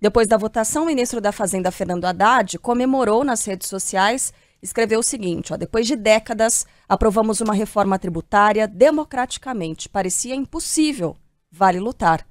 Depois da votação, o ministro da Fazenda, Fernando Haddad, comemorou nas redes sociais, escreveu o seguinte: ó, depois de décadas, aprovamos uma reforma tributária democraticamente. Parecia impossível. Vale lutar.